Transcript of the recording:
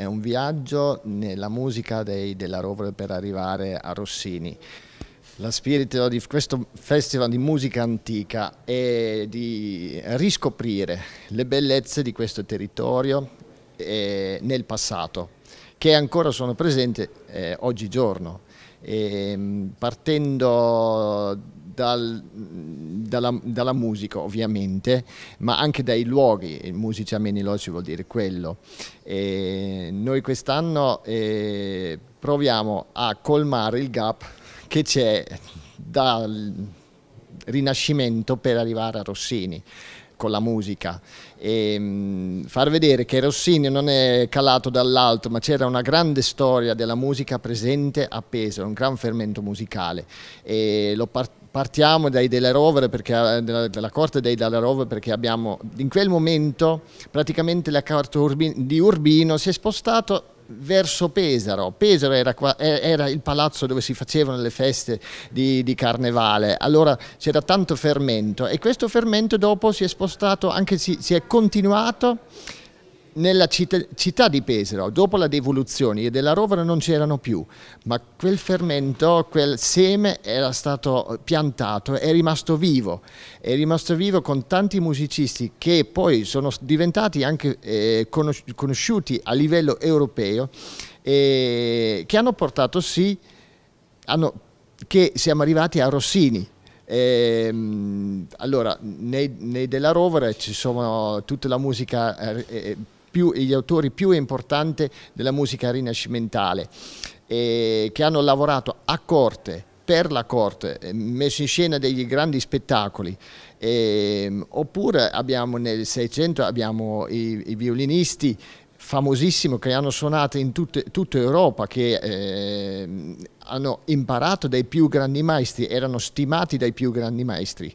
è un viaggio nella musica dei, della Rovere per arrivare a Rossini. La spirito di questo festival di musica antica è di riscoprire le bellezze di questo territorio eh, nel passato, che ancora sono presenti eh, oggigiorno. E ehm, partendo dal, dalla, dalla, musica ovviamente, ma anche dai luoghi, musici a Menilozzi vuol dire quello. E noi quest'anno eh, proviamo a colmare il gap che c'è dal Rinascimento per arrivare a Rossini con la musica e mm, far vedere che Rossini non è calato dall'alto ma c'era una grande storia della musica presente a Pesaro, un gran fermento musicale e lo partito partiamo dai della Rover perché, eh, della, della corte dei della Rover perché abbiamo in quel momento praticamente la corte Urbino, di Urbino si è spostato verso Pesaro. Pesaro era, qua, eh, era, il palazzo dove si facevano le feste di, di carnevale, allora c'era tanto fermento e questo fermento dopo si è spostato, anche si, si è continuato nella città, città, di Pesaro, dopo la devoluzione i della Rovere non c'erano più, ma quel fermento, quel seme era stato piantato, è rimasto vivo, è rimasto vivo con tanti musicisti che poi sono diventati anche eh, conos conosciuti a livello europeo eh, che hanno portato sì hanno, che siamo arrivati a Rossini. Eh, allora, nei, nei, della Rovere ci sono tutta la musica eh, eh, più, gli autori più importanti della musica rinascimentale, eh, che hanno lavorato a corte, per la corte, eh, messo in scena degli grandi spettacoli. Eh, oppure abbiamo nel Seicento abbiamo i, i violinisti famosissimi che hanno suonato in tut tutta Europa, che eh, hanno imparato dai più grandi maestri, erano stimati dai più grandi maestri.